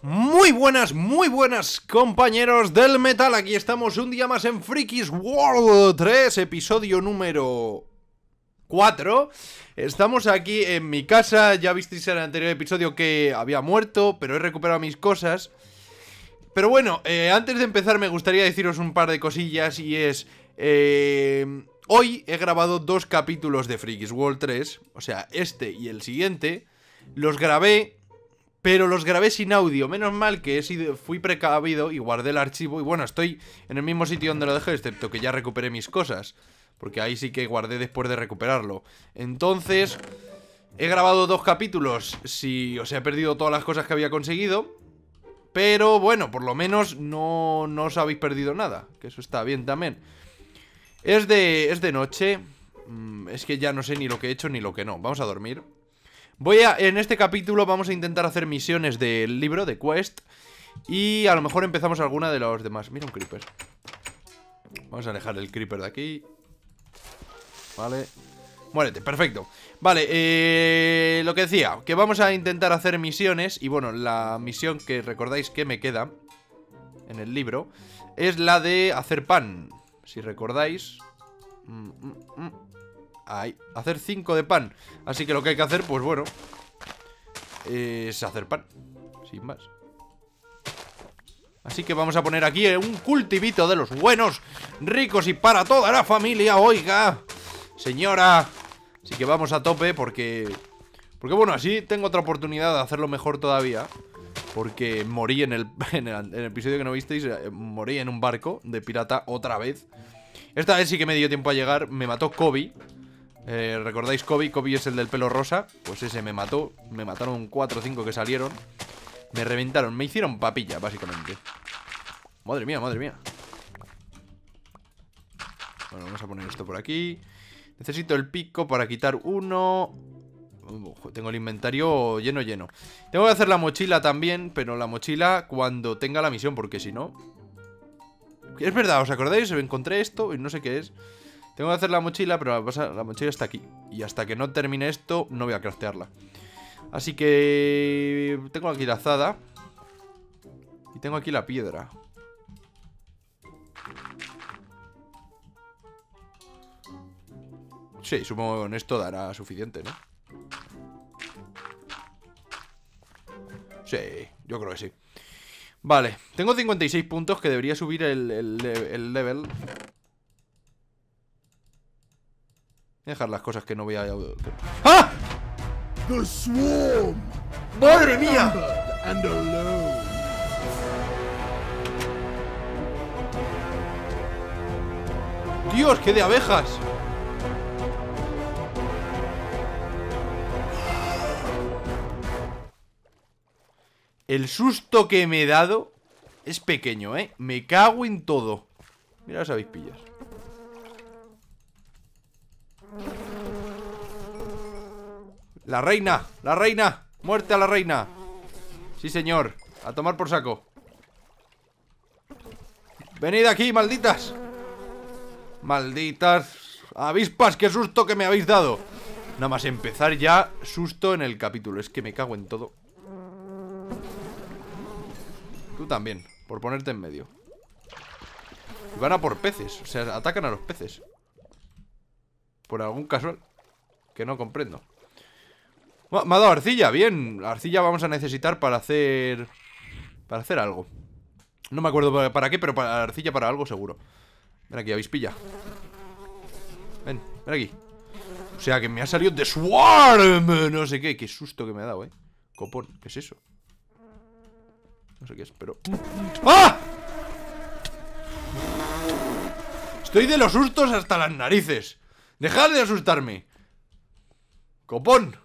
Muy buenas, muy buenas compañeros del metal, aquí estamos un día más en Freakies World 3, episodio número 4. Estamos aquí en mi casa, ya visteis en el anterior episodio que había muerto, pero he recuperado mis cosas. Pero bueno, eh, antes de empezar me gustaría deciros un par de cosillas y es... Eh, hoy he grabado dos capítulos de Freakies World 3, o sea, este y el siguiente. Los grabé pero los grabé sin audio. Menos mal que fui precavido y guardé el archivo. Y bueno, estoy en el mismo sitio donde lo dejé, excepto que ya recuperé mis cosas. Porque ahí sí que guardé después de recuperarlo. Entonces, he grabado dos capítulos. Si, os he perdido todas las cosas que había conseguido. Pero bueno, por lo menos no, no os habéis perdido nada. Que eso está bien también. Es de, es de noche. Mm, es que ya no sé ni lo que he hecho ni lo que no. Vamos a dormir. Voy a, en este capítulo vamos a intentar hacer misiones del libro, de quest Y a lo mejor empezamos alguna de los demás Mira un creeper Vamos a dejar el creeper de aquí Vale Muérete, perfecto Vale, eh, lo que decía Que vamos a intentar hacer misiones Y bueno, la misión que recordáis que me queda En el libro Es la de hacer pan Si recordáis mm, mm, mm hacer 5 de pan Así que lo que hay que hacer, pues bueno Es hacer pan Sin más Así que vamos a poner aquí eh, un cultivito de los buenos Ricos y para toda la familia, oiga Señora Así que vamos a tope porque... Porque bueno, así tengo otra oportunidad de hacerlo mejor todavía porque morí en el, el, en el, episodio que no visteis, eh, morí en un barco de pirata otra vez. Esta vez sí que me dio tiempo a llegar, me mató Kobe, eh, ¿Recordáis Kobe? Kobe es el del pelo rosa. Pues ese me mató. Me mataron 4 o 5 que salieron. Me reventaron. Me hicieron papilla, básicamente. Madre mía, madre mía. Bueno, vamos a poner esto por aquí. Necesito el pico para quitar uno. tengo el inventario lleno, lleno. Tengo que hacer la mochila también, pero la mochila cuando tenga la misión, porque si no... Es verdad, ¿os acordáis? Encontré esto y no sé qué es. Tengo que hacer la mochila, pero la, mochila está aquí. Y hasta que no termine esto, no voy a craftearla. Así que... Tengo aquí la azada. Y tengo aquí la piedra. Sí, supongo que con esto dará suficiente, ¿no? Sí, yo creo que sí Vale, tengo 56 puntos que debería subir el level dejar las cosas que no voy a... ¡Ah! The swarm. ¡Madre mía! ¡Dios, qué de abejas! El susto que me he dado es pequeño, ¿eh? Me cago en todo. Mira las avispillas. La reina, la reina Muerte a la reina Sí señor, a tomar por saco Venid aquí, malditas Malditas Avispas, qué susto que me habéis dado Nada más empezar ya Susto en el capítulo, es que me cago en todo Tú también, por ponerte en medio y van a por peces, o sea, atacan a los peces Por algún casual Que no comprendo me ha dado arcilla, bien. Arcilla vamos a necesitar para hacer... Para hacer algo. No me acuerdo para, qué, pero para arcilla para algo seguro. Ven aquí, avispilla. Ven, ven aquí. O sea, que me ha salido de Swarm. No sé qué. Qué susto que me ha dado, eh. Copón, ¿qué es eso? No sé qué es, pero... ¡Ah! Estoy de los sustos hasta las narices. Dejad de asustarme. Copón.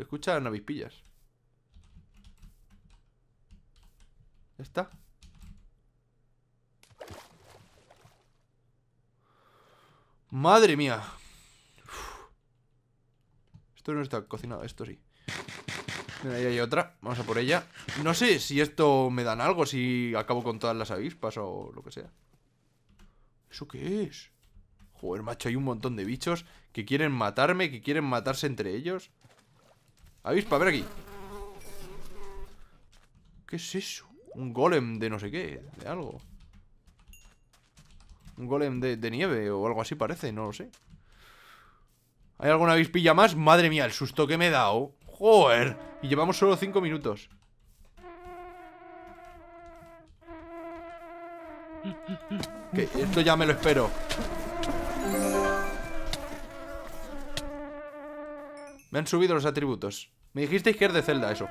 Se escuchan avispillas. está. Madre mía. Esto no está cocinado, esto sí. Mira, ahí hay otra. Vamos a por ella. No sé si esto me dan algo, si acabo con todas las avispas o lo que sea. ¿Eso qué es? Joder, macho, hay un montón de bichos que quieren matarme, que quieren matarse entre ellos. Avispa, ver aquí ¿Qué es eso? Un golem de no sé qué, de algo Un golem de, nieve o algo así parece, no lo sé ¿Hay alguna avispilla más? Madre mía, el susto que me he dado ¡Joder! Y llevamos solo 5 minutos Que esto ya me lo espero Me han subido los atributos. Me dijisteis que es de celda, eso.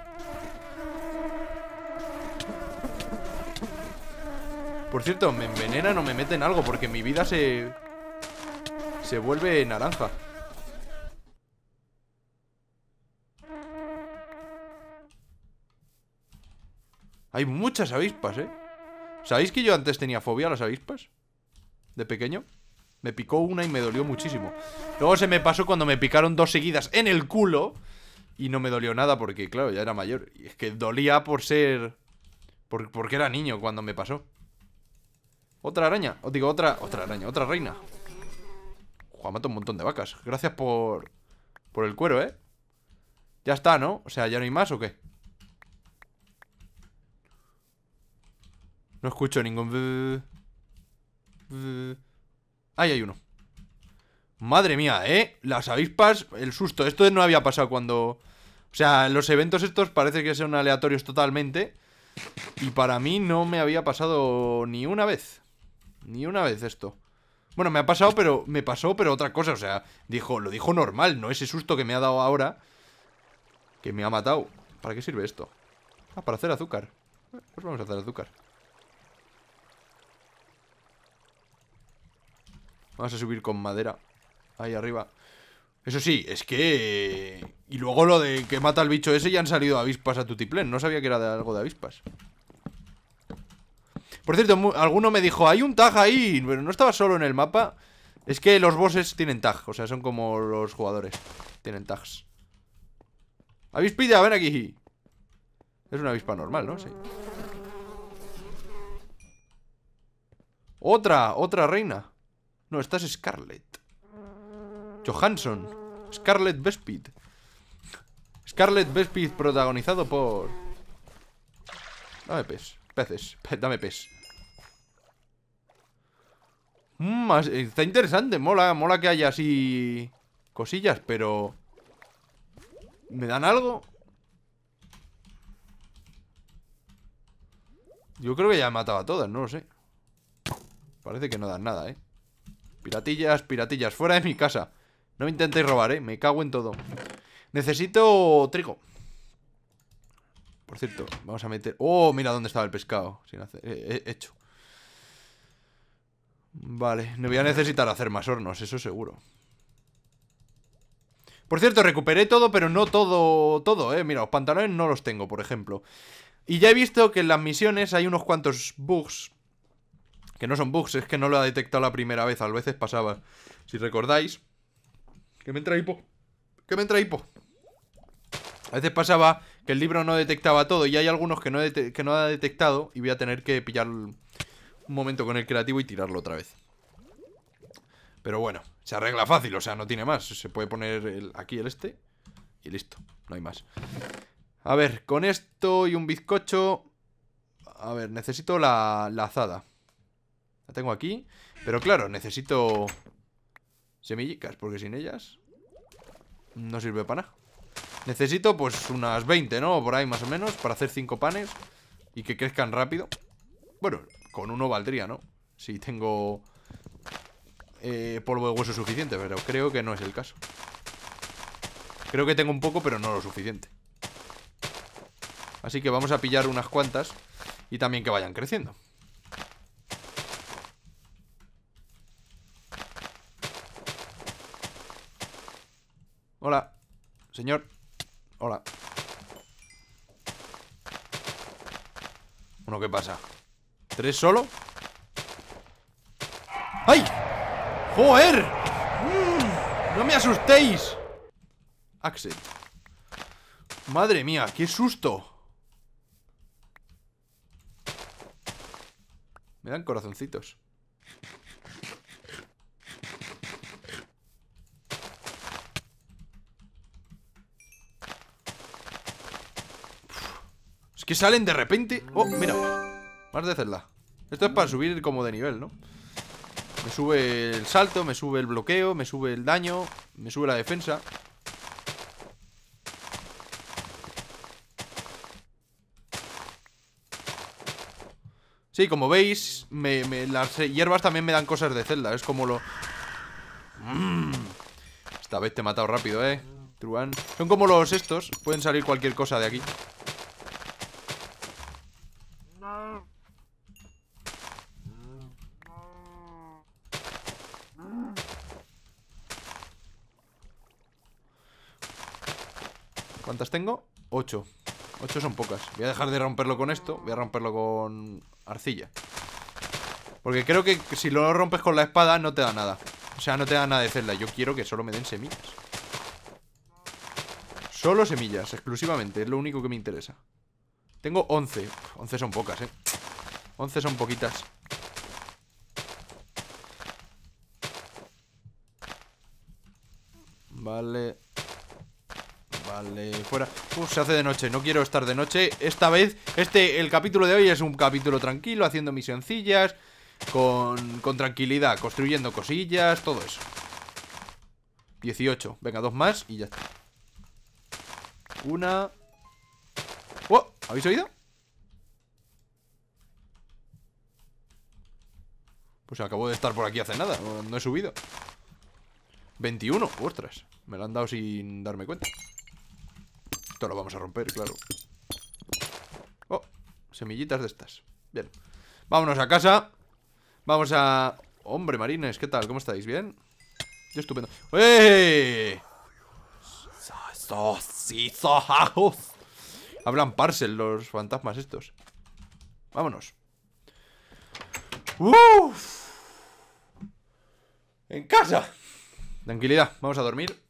Por cierto, me envenenan o me meten algo porque mi vida se... Se vuelve naranja. Hay muchas avispas, ¿eh? ¿Sabéis que yo antes tenía fobia a las avispas? De pequeño. Me picó una y me dolió muchísimo. Luego se me pasó cuando me picaron dos seguidas en el culo. Y no me dolió nada porque, claro, ya era mayor. Y es que dolía por ser... porque era niño cuando me pasó. Otra araña. Os digo, otra, otra araña, otra reina. Juan, mata un montón de vacas. Gracias por... Por el cuero, ¿eh? Ya está, ¿no? O sea, ¿ya no hay más o qué? No escucho ningún... Ahí hay uno. Madre mía, ¿eh? Las avispas, el susto. Esto no había pasado cuando... O sea, los eventos estos parece que son aleatorios totalmente. Y para mí no me había pasado ni una vez. Ni una vez esto. Bueno, me ha pasado, pero me pasó, pero otra cosa. O sea, dijo, lo dijo normal, no ese susto que me ha dado ahora. Que me ha matado. ¿Para qué sirve esto? Ah, para hacer azúcar. Pues vamos a hacer azúcar. Vamos a subir con madera. Ahí arriba. Eso sí, es que... Y luego lo de que mata al bicho ese ya han salido avispas a Tutiplén. No sabía que era de algo de avispas. Por cierto, alguno me dijo, hay un tag ahí, pero no estaba solo en el mapa. Es que los bosses tienen tag, o sea, son como los jugadores. Tienen tags. Avispilla, ven aquí. Es una avispa normal, ¿no? Sí. Otra, otra reina. No, esta es Scarlett. Johansson. Scarlet Vespid. Scarlet Vespid protagonizado por... Dame pez. Peces. dame pez. Mm, está interesante. Mola, mola que haya así... Cosillas, pero... ¿Me dan algo? Yo creo que ya he matado a todas, no lo sé Parece que no dan nada, eh Piratillas, piratillas, fuera de mi casa No me intentéis robar, eh, me cago en todo Necesito trigo Por cierto, vamos a meter... Oh, mira dónde estaba el pescado Sin hacer... Eh, eh, hecho Vale, No voy a necesitar hacer más hornos, eso seguro Por cierto, recuperé todo, pero no todo, todo, eh Mira, los pantalones no los tengo, por ejemplo Y ya he visto que en las misiones hay unos cuantos bugs que no son bugs, es que no lo ha detectado la primera vez, a veces pasaba. Si recordáis... Que me entra hipo. Que me entra hipo. A veces pasaba que el libro no detectaba todo y hay algunos que no, ha detectado y voy a tener que pillar un momento con el creativo y tirarlo otra vez. Pero bueno, se arregla fácil, o sea, no tiene más. Se puede poner aquí el este y listo, no hay más. A ver, con esto y un bizcocho... A ver, necesito la, la azada. La tengo aquí. Pero claro, necesito semillitas porque sin ellas no sirve para nada. Necesito pues unas 20, ¿no? Por ahí más o menos, para hacer 5 panes y que crezcan rápido. Bueno, con uno valdría, ¿no? Si tengo eh, polvo de hueso suficiente, pero creo que no es el caso. Creo que tengo un poco, pero no lo suficiente. Así que vamos a pillar unas cuantas y también que vayan creciendo. Señor. Hola. Uno, ¿qué pasa? ¿Tres solo? ¡Ay! ¡Joder! Mm, ¡No me asustéis! Axel. Madre mía, qué susto. Me dan corazoncitos. que salen de repente Oh, mira Más de celda Esto es para subir como de nivel, ¿no? Me sube el salto, me sube el bloqueo Me sube el daño, me sube la defensa Sí, como veis, me, las hierbas también me dan cosas de celda. Es como lo... Mm. Esta vez te he matado rápido, ¿eh? Truan. Son como los estos. Pueden salir cualquier cosa de aquí. tengo? Ocho. Ocho son pocas. Voy a dejar de romperlo con esto. Voy a romperlo con arcilla. Porque creo que si lo rompes con la espada no te da nada. O sea, no te da nada de celda. Yo quiero que solo me den semillas. Solo semillas, exclusivamente. Es lo único que me interesa. Tengo 11. 11 son pocas, ¿eh? 11 son poquitas. Vale. Vale, fuera se hace de noche, no quiero estar de noche Esta vez, este, el capítulo de hoy es un capítulo tranquilo Haciendo misioncillas Con, con tranquilidad Construyendo cosillas, todo eso 18, venga, dos más y ya está Una ¡Oh! ¿Habéis oído? Pues acabo de estar por aquí hace nada, no, he subido 21, ostras Me lo han dado sin darme cuenta esto lo vamos a romper, claro. Oh, semillitas de estas. Bien. Vámonos a casa. Vamos a... Hombre, marines, ¿qué tal? ¿Cómo estáis? ¿Bien? Yo estupendo. ¡Eh! Hablan parcel los fantasmas estos. Vámonos. En casa. Tranquilidad, vamos a dormir.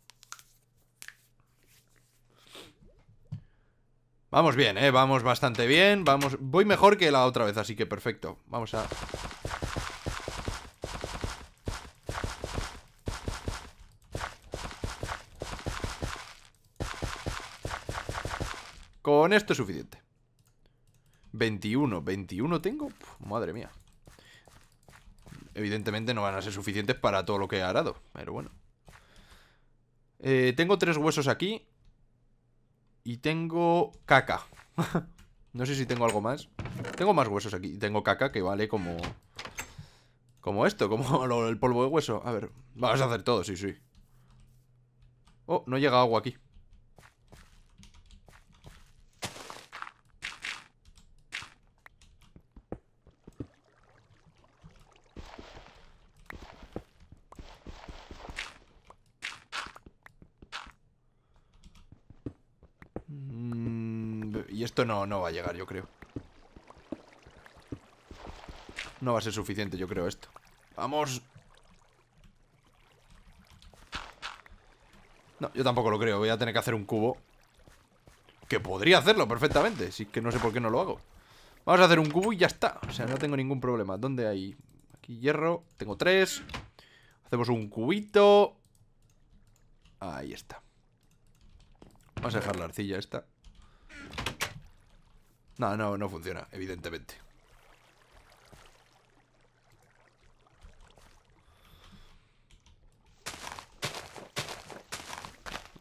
Vamos bien, ¿eh? Vamos bastante bien. Vamos... Voy mejor que la otra vez, así que perfecto. Vamos a... Con esto es suficiente. 21, 21 tengo. madre mía. Evidentemente no van a ser suficientes para todo lo que he arado, pero bueno. Eh, tengo tres huesos aquí. Y tengo caca. no sé si tengo algo más. Tengo más huesos aquí. Tengo caca que vale como... Como esto, como el polvo de hueso. A ver, vamos a hacer todo, sí, sí. Oh, no llega agua aquí. no, no va a llegar, yo creo. No va a ser suficiente, yo creo, esto. Vamos. No, yo tampoco lo creo. Voy a tener que hacer un cubo. Que podría hacerlo perfectamente. Si que no sé por qué no lo hago. Vamos a hacer un cubo y ya está. O sea, no tengo ningún problema. ¿Dónde hay? Aquí hierro. Tengo tres. Hacemos un cubito. Ahí está. Vamos a dejar la arcilla esta. No, no, no funciona, evidentemente.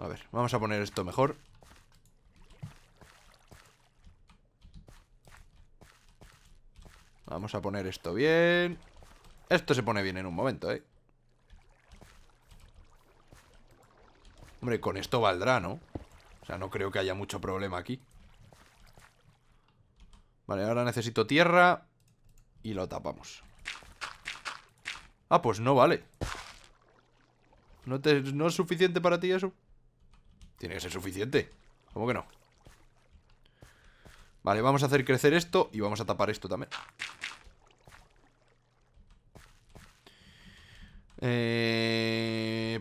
A ver, vamos a poner esto mejor. Vamos a poner esto bien. Esto se pone bien en un momento, ¿eh? Hombre, con esto valdrá, ¿no? O sea, no creo que haya mucho problema aquí. Vale, ahora necesito tierra y lo tapamos. Ah, pues no vale. ¿No, es suficiente para ti eso? Tiene que ser suficiente. ¿Cómo que no? Vale, vamos a hacer crecer esto y vamos a tapar esto también. Eh...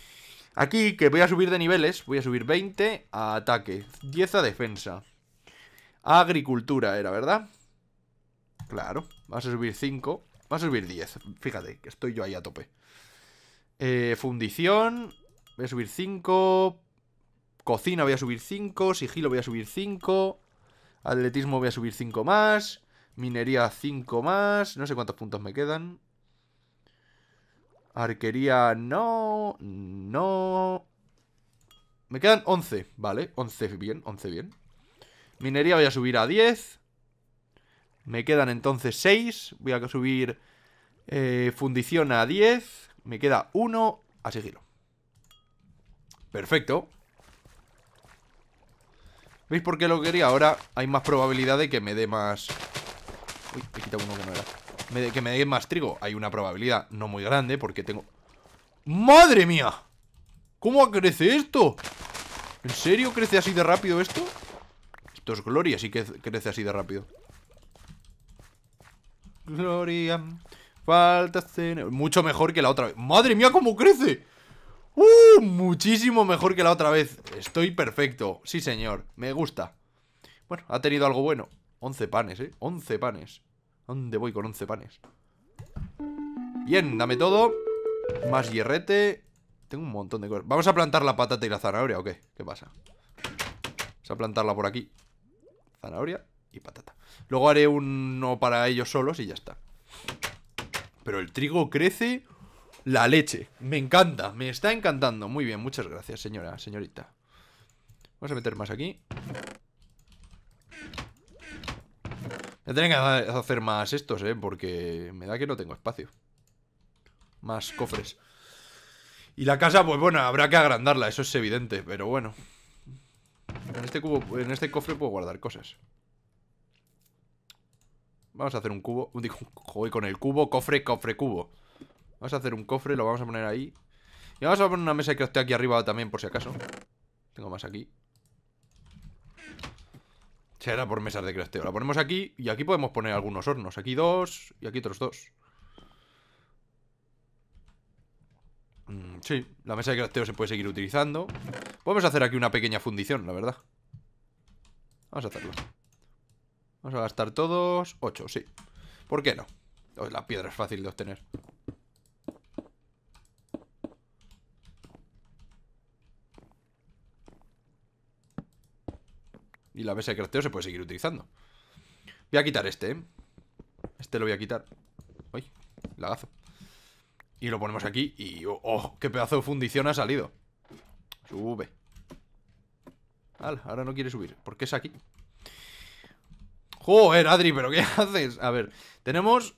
Aquí, que voy a subir de niveles, voy a subir 20 a ataque, 10 a defensa. agricultura era, ¿verdad? Claro, vas a subir 5, vas a subir 10. Fíjate, que estoy yo ahí a tope. Eh, fundición, voy a subir 5. Cocina voy a subir 5, sigilo voy a subir 5. Atletismo voy a subir 5 más. Minería 5 más. No sé cuántos puntos me quedan. Arquería no, no... Me quedan 11, vale, 11 bien, 11 bien Minería voy a subir a 10 Me quedan entonces 6 Voy a subir eh, fundición a 10 Me queda 1 así giro Perfecto ¿Veis por qué lo quería? Ahora hay más probabilidad de que me dé más... Uy, he quitado uno que que me den más trigo. Hay una probabilidad no muy grande porque tengo... ¡Madre mía! ¿Cómo crece esto? ¿En serio crece así de rápido esto? Esto es Gloria, sí que crece así de rápido. Gloria, falta cena... Mucho mejor que la otra vez. ¡Madre mía, cómo crece! ¡Uh! Muchísimo mejor que la otra vez. Estoy perfecto. Sí, señor. Me gusta. Bueno, ha tenido algo bueno. 11 panes, ¿eh? 11 panes. ¿Dónde voy con 11 panes? Bien, dame todo Más hierrete Tengo un montón de cosas ¿Vamos a plantar la patata y la zanahoria o qué? ¿Qué pasa? Vamos a plantarla por aquí Zanahoria y patata Luego haré uno para ellos solos y ya está Pero el trigo crece La leche Me encanta, me está encantando Muy bien, muchas gracias señora, señorita Vamos a meter más aquí Tengo que hacer más estos, ¿eh? Porque me da que no tengo espacio. Más cofres. Y la casa, pues bueno, habrá que agrandarla, eso es evidente, pero bueno. En este cubo, en este cofre puedo guardar cosas. Vamos a hacer un cubo. Digo, joder, con el cubo, cofre, cofre, cubo. Vamos a hacer un cofre, lo vamos a poner ahí. Y vamos a poner una mesa que esté aquí arriba también, por si acaso. Tengo más aquí hará por mesas de crafteo. La ponemos aquí y aquí podemos poner algunos hornos. Aquí dos y aquí otros dos. Mm, sí, la mesa de crafteo se puede seguir utilizando. Podemos hacer aquí una pequeña fundición, la verdad. Vamos a hacerlo. Vamos a gastar todos Ocho, sí. ¿Por qué no? Pues la piedra es fácil de obtener. Y la mesa de crafteo se puede seguir utilizando. Voy a quitar este, ¿eh? Este lo voy a quitar. Uy, lagazo. Y lo ponemos aquí y... Oh, ¡Oh! qué pedazo de fundición ha salido! Sube. Al, ahora no quiere subir. ¿Por qué es aquí? ¡Joder, Adri! ¿Pero qué haces? A ver, tenemos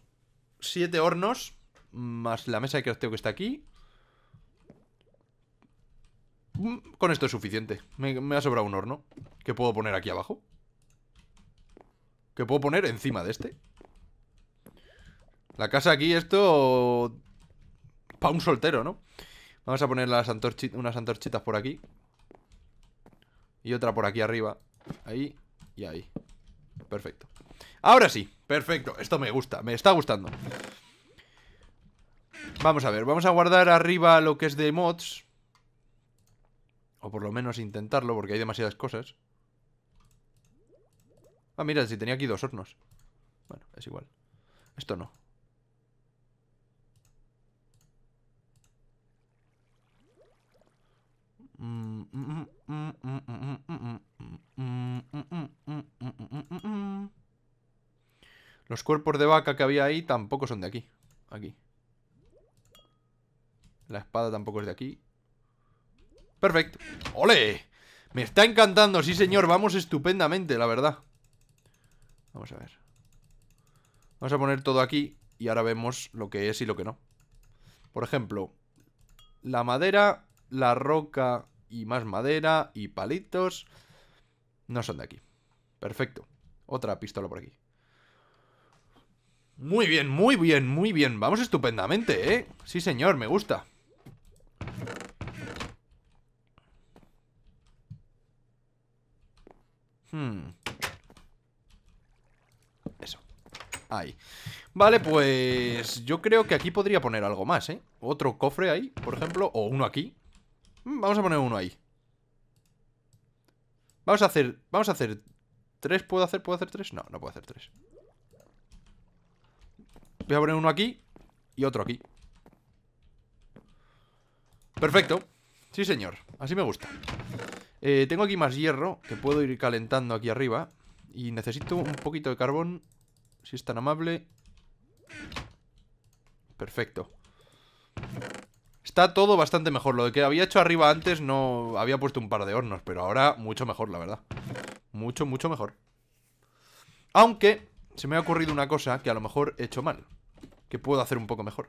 siete hornos más la mesa de crafteo que está aquí Mm, con esto es suficiente. Me, ha sobrado un horno. ¿Qué puedo poner aquí abajo? ¿Qué puedo poner encima de este? La casa aquí, esto... Para un soltero, ¿no? Vamos a poner unas antorchitas por aquí. Y otra por aquí arriba. Ahí y ahí. Perfecto. Ahora sí, perfecto. Esto me gusta, me está gustando. Vamos a ver, vamos a guardar arriba lo que es de mods. O por lo menos intentarlo, porque hay demasiadas cosas. Ah, mira, si tenía aquí dos hornos. Bueno, es igual. Esto no. Los cuerpos de vaca que había ahí tampoco son de aquí. Aquí. La espada tampoco es de aquí. Perfecto. ¡Ole! Me está encantando, sí señor. Vamos estupendamente, la verdad. Vamos a ver. Vamos a poner todo aquí y ahora vemos lo que es y lo que no. Por ejemplo, la madera, la roca y más madera y palitos. No son de aquí. Perfecto. Otra pistola por aquí. Muy bien, muy bien, muy bien. Vamos estupendamente, ¿eh? Sí, señor, me gusta. Hmm. Eso. Ahí. Vale, pues yo creo que aquí podría poner algo más, ¿eh? Otro cofre ahí, por ejemplo, o uno aquí. Hmm, vamos a poner uno ahí. Vamos a hacer, vamos a hacer tres, ¿puedo hacer, puedo hacer tres? No, no puedo hacer tres. Voy a poner uno aquí y otro aquí. Perfecto. Sí, señor. Así me gusta. Eh, tengo aquí más hierro, que puedo ir calentando aquí arriba. Y necesito un poquito de carbón, si es tan amable. Perfecto. Está todo bastante mejor. Lo que había hecho arriba antes no... Había puesto un par de hornos, pero ahora mucho mejor, la verdad. Mucho, mucho mejor. Aunque se me ha ocurrido una cosa que a lo mejor he hecho mal. Que puedo hacer un poco mejor.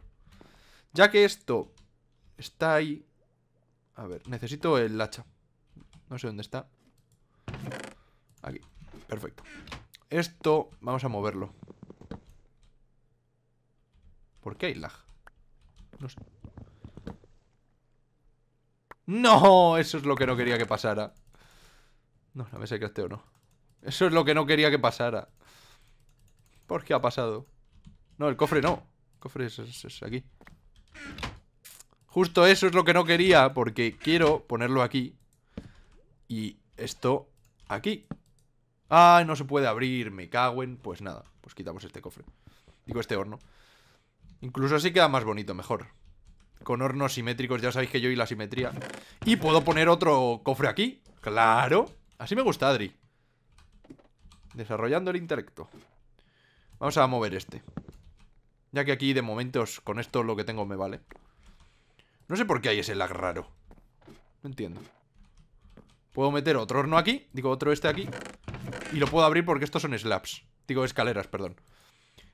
Ya que esto está ahí... A ver, necesito el hacha. No sé dónde está. Aquí. Perfecto. Esto vamos a moverlo. ¿Por qué hay lag? No sé. ¡No! Eso es lo que no quería que pasara. No, la mesa de crafteo no. Eso es lo que no quería que pasara. ¿Por qué ha pasado? No, el cofre no. El cofre es, es aquí. Justo eso es lo que no quería, porque quiero ponerlo aquí y esto aquí. Ah, no se puede abrir! Me caguen Pues nada, pues quitamos este cofre. Digo, este horno. Incluso así queda más bonito, mejor. Con hornos simétricos, ya sabéis que yo y la simetría. Y puedo poner otro cofre aquí. ¡Claro! Así me gusta, Adri. Desarrollando el intelecto. Vamos a mover este. Ya que aquí, de momentos, con esto lo que tengo me vale. No sé por qué hay ese lag raro. No entiendo. Puedo meter otro horno aquí, digo otro este aquí Y lo puedo abrir porque estos son slabs Digo escaleras, perdón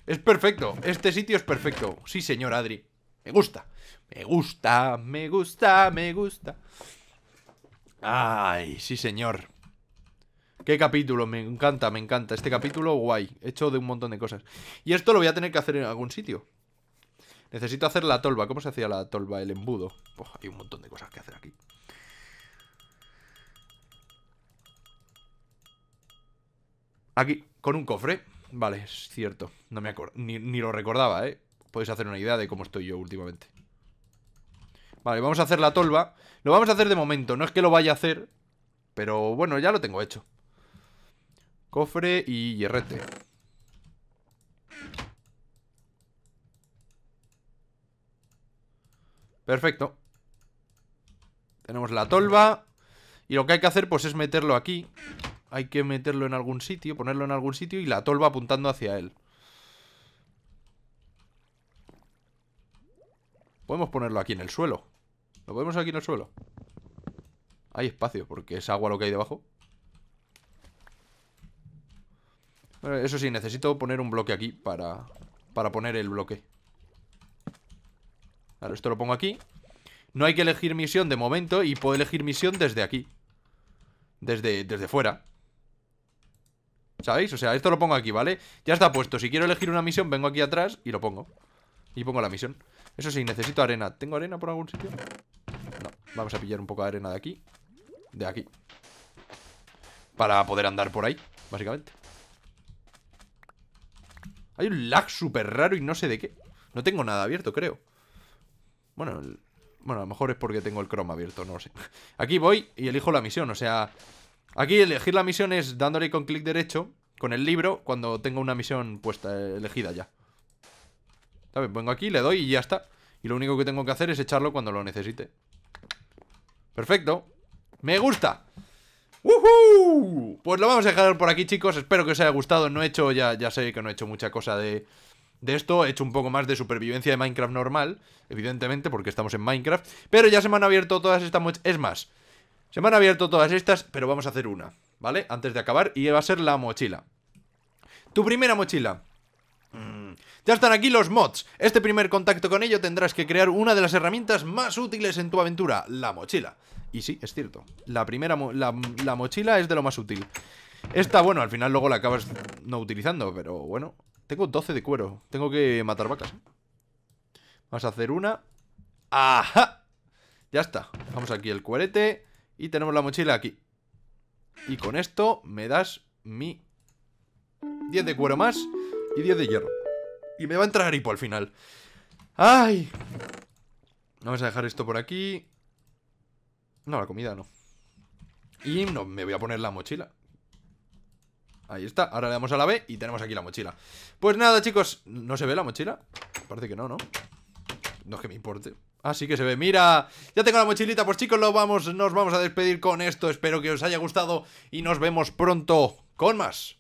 Es perfecto, este sitio es perfecto Sí señor Adri, me gusta Me gusta, me gusta, me gusta Ay, sí señor Qué capítulo, me encanta, me encanta Este capítulo, guay, hecho de un montón de cosas Y esto lo voy a tener que hacer en algún sitio Necesito hacer la tolva ¿Cómo se hacía la tolva? El embudo Hay un montón de cosas que hacer aquí Aquí, con un cofre. Vale, es cierto. No me acuerdo. Ni, lo recordaba, ¿eh? Podéis hacer una idea de cómo estoy yo últimamente. Vale, vamos a hacer la tolva. Lo vamos a hacer de momento. No es que lo vaya a hacer. Pero bueno, ya lo tengo hecho. Cofre y hierrete. Perfecto. Tenemos la tolva. Y lo que hay que hacer, pues, es meterlo aquí. Hay que meterlo en algún sitio, ponerlo en algún sitio y la tolva apuntando hacia él. Podemos ponerlo aquí en el suelo. ¿Lo podemos aquí en el suelo? Hay espacio, porque es agua lo que hay debajo. Eso sí, necesito poner un bloque aquí para, para poner el bloque. Claro, esto lo pongo aquí. No hay que elegir misión de momento y puedo elegir misión desde aquí. Desde, desde fuera. ¿Sabéis? O sea, esto lo pongo aquí, ¿vale? Ya está puesto, si quiero elegir una misión vengo aquí atrás y lo pongo Y pongo la misión Eso sí, necesito arena ¿Tengo arena por algún sitio? No, vamos a pillar un poco de arena de aquí De aquí Para poder andar por ahí, básicamente Hay un lag súper raro y no sé de qué No tengo nada abierto, creo Bueno, bueno, a lo mejor es porque tengo el Chrome abierto, no lo sé Aquí voy y elijo la misión, o sea... Aquí elegir la misión es dándole con clic derecho con el libro cuando tengo una misión puesta, elegida ya. ¿Sabes? Vengo aquí, le doy y ya está. Y lo único que tengo que hacer es echarlo cuando lo necesite. Perfecto. ¡Me gusta! ¡Woohoo! Pues lo vamos a dejar por aquí, chicos. Espero que os haya gustado. No he hecho, ya, ya sé que no he hecho mucha cosa de, de esto. He hecho un poco más de supervivencia de Minecraft normal. Evidentemente, porque estamos en Minecraft. Pero ya se me han abierto todas estas... Es más... Se me han abierto todas estas, pero vamos a hacer una, ¿vale? Antes de acabar, y va a ser la mochila. Tu primera mochila. Mm. Ya están aquí los mods. Este primer contacto con ello tendrás que crear una de las herramientas más útiles en tu aventura, la mochila. Y sí, es cierto. La primera, la, mochila es de lo más útil. Esta, bueno, al final luego la acabas no utilizando, pero bueno. Tengo 12 de cuero. Tengo que matar vacas. Vamos a hacer una. ¡Ajá! Ya está. Vamos aquí el cuerete. Y tenemos la mochila aquí. Y con esto me das mi 10 de cuero más y 10 de hierro. Y me va a entrar hipo al final. ¡Ay! Vamos a dejar esto por aquí. No, la comida no. Y no, me voy a poner la mochila. Ahí está, ahora le damos a la B y tenemos aquí la mochila Pues nada chicos, ¿no se ve la mochila? Parece que no, ¿no? No es que me importe Así que se ve, mira, ya tengo la mochilita, pues chicos, lo vamos, nos vamos a despedir con esto, espero que os haya gustado y nos vemos pronto con más.